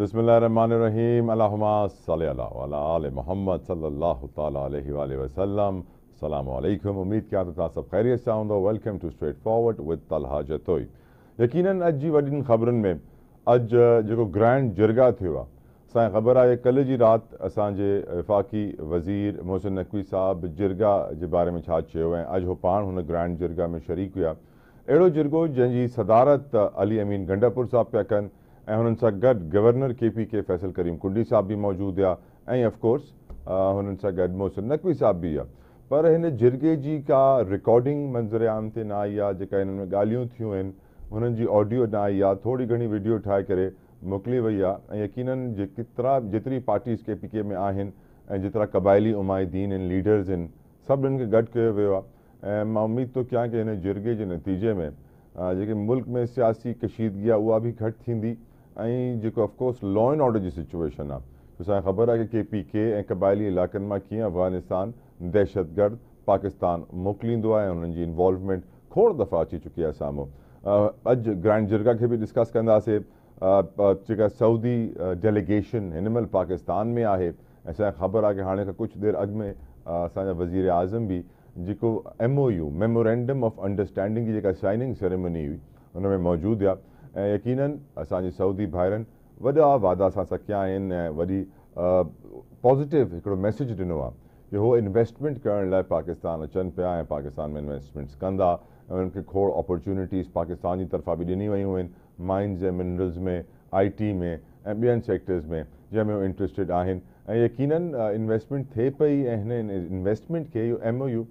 बसमीम मोहम्मद महमद सल्ला उम्मीद क्या तो सब खैरियत से आउंदा welcome to straightforward with Talha Jatoi यकीन अज की वॾियुनि खबर में अज जो ग्रैंड जिरगा थे असबर असांखे ख़बर की रात असाजे राति वज़ीर मोहसिन नकवी साहब जिरगा के बारे में अज वो पा उन ग्रैंड जिरगा में शरीक हुआ अड़ो जुर्गो जैसी सदारत अली अमीन गंडापुर साहब पिया कन ऐं हुननि सां गॾु गवर्नर केपी के फैसल करीम कुंडी साहिबु बि मौजूदु आहे ऐं अफ़कोर्स हुननि सां गॾु मोहसन नकवी साहिबु बि आहे पर हिन जिर्गे जी का کا मंज़र आम ते न आई आहे जेका हिननि में ॻाल्हियूं थियूं आहिनि हुननि जी ऑडियो न आई आहे थोरी घणी वीडियो ठाहे करे मोकिले वई आहे ऐं यकीननि जे केतिरा کے पार्टीस केपी के में आहिनि ऐं जेतिरा क़बाइली उमाइदीन आहिनि लीडर्स आहिनि सभिनीनि खे गॾु कयो वियो आहे ऐं मां उमेद थो कयां की हिन जिर्गे जे नतीजे में जेके मुल्क़ में सियासी कशीदगी आहे उहा बि ऐं जेको अफकोर्स लॉ एंड ऑर्डर जी सिचुएशन आहे असांखे ख़बर आहे की के पी के ऐं क़बाइली इलाइक़नि मां कीअं अफ़गानिस्तान दहशतगर्द पाकिस्तान मोकिलींदो आहे ऐं जी खोड़ दफ़ा अची चुकी आहे साम्हूं अॼु ग्रैंड जिरगा खे बि डिस्कस कंदासीं जेका सऊदी डेलीगेशन हिन महिल पाकिस्तान में आहे असांखे ख़बर आहे की हाणे खां कुझु देरि अॻु में असांजा वज़ीर आज़म बि जेको M O U memorandum of understanding जी जेका साइनिंग सेरेमनी हुई हुन में मौजूदु आहे ऐं यकीननि असांजी साउदी भाइरनि वॾा वाधा सां सघिया आहिनि ऐं वॾी पॉज़िटिव हिकिड़ो मैसेज ॾिनो आहे की उहो इनवेस्टमेंट करण लाइ पाकिस्तान अचनि पिया ऐं पाकिस्तान में इनवेस्टमेंट्स कंदा ऐं उन्हनि खे खोड़ अपॉर्चुनिटीज़ पाकिस्तान जी तरफ़ां बि ॾिनी वयूं आहिनि माइन्स ऐं मिनरल्स में आई टी में ऐं ॿियनि सेक्टर्स में जंहिंमें उहे इंट्र्स्टिड आहिनि ऐं यकीननि इनवेस्टमेंट थिए पई ऐं हिन इनवेस्टमेंट खे इहो M O U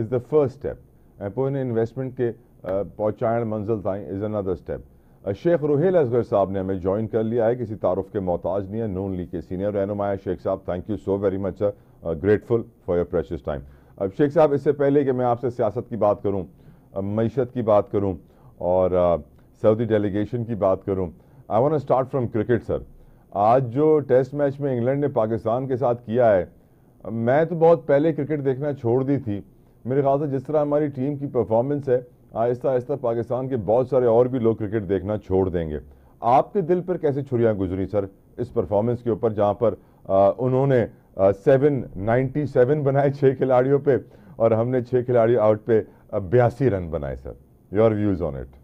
is the first step ऐं पोइ हिन इनवेस्टमेंट खे पहुचाइण मंज़िल ताईं is another step Sheikh Rohail Asghar साहब ने हमें ज्वाइन कर लिया है किसी तारुफ़ के मोहताज नहीं है नून लीग के सीनियर रहनुमाया शेख साहब thank you so very much sir grateful for your precious time अब शेख साहब इससे पहले कि मैं आपसे सियासत की बात करूँ uh, मीशत की बात करूँ और uh, सऊदी डेलीगेशन की बात करूँ I want start from cricket sir आज जो टेस्ट मैच में इंग्लैंड ने पाकिस्तान के साथ किया है मैं तो बहुत पहले क्रिकेट देखना छोड़ दी थी मेरे ख्याल से जिस तरह हमारी टीम की परफॉर्मेंस है आहिस्ता आहिस्ता पाकिस्तान के बहुत सारे और भी लोग क्रिकेट देखना छोड़ देंगे आपके दिल पर कैसे छुरियाँ गुजरी सर इस परफॉर्मेंस के ऊपर जहाँ पर आ, उन्होंने सेवन नाइन्टी सेवन बनाए छः खिलाड़ियों पे और हमने छः खिलाड़ी आउट पे बयासी रन बनाए sir your views on it